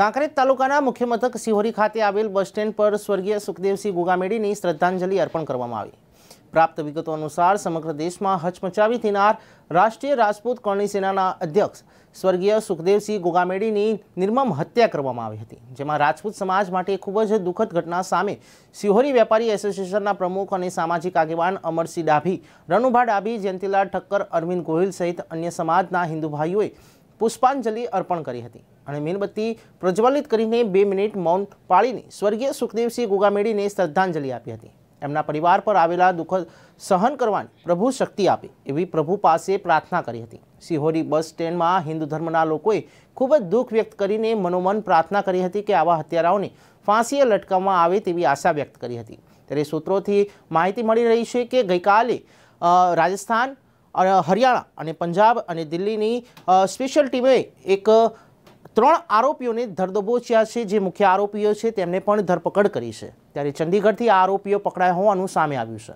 કાંકરેજ તાલુકાના મુખ્ય મથક સિહોરી ખાતે આવેલ બસ સ્ટેન્ડ પર સ્વર્ગીય સુખદેવસિંહ ગોગામેડીની શ્રદ્ધાંજલિ અર્પણ કરવામાં આવી પ્રાપ્ત વિગતો અનુસાર સમગ્ર દેશમાં હચમચાવી દેનાર રાષ્ટ્રીય રાજપૂત કરણી સેનાના અધ્યક્ષ સ્વર્ગીય સુખદેવસિંહ ગુગામેડીની નિર્મમ હત્યા કરવામાં આવી હતી જેમાં રાજપૂત સમાજ માટે ખૂબ જ દુઃખદ ઘટના સામે સિહોરી વેપારી એસોસિએશનના પ્રમુખ અને સામાજિક આગેવાન અમરસિંહ ડાભી રણુભા ડાભી જયંતિલાલ ઠક્કર અરવિંદ ગોહિલ સહિત અન્ય સમાજના હિન્દુ ભાઈઓએ પુષ્પાંજલિ અર્પણ કરી હતી અને મીણબત્તી પ્રજ્વલિત કરીને બે મિનિટ મૌન પાળીને સ્વર્ગીય સુખદેવસિંહ ગુગામેડીને શ્રદ્ધાંજલિ આપી હતી એમના પરિવાર પર આવેલા દુઃખ સહન કરવાની પ્રભુ શક્તિ આપે એવી પ્રભુ પાસે પ્રાર્થના કરી હતી સિહોરી બસ સ્ટેન્ડમાં હિન્દુ ધર્મના લોકોએ ખૂબ જ દુઃખ વ્યક્ત કરીને મનોમન પ્રાર્થના કરી હતી કે આવા હત્યારાઓને ફાંસીએ લટકાવવામાં આવે તેવી આશા વ્યક્ત કરી હતી ત્યારે સૂત્રોથી માહિતી મળી રહી છે કે ગઈકાલે રાજસ્થાન હરિયાણા અને પંજાબ અને દિલ્હીની સ્પેશિયલ ટીમે એક ત્રણ આરોપીઓને ધરદબોચ્યા છે જે મુખ્ય આરોપીઓ છે તેમને પણ ધરપકડ કરી છે ત્યારે ચંદીગઢથી આરોપીઓ પકડાયા હોવાનું સામે આવ્યું છે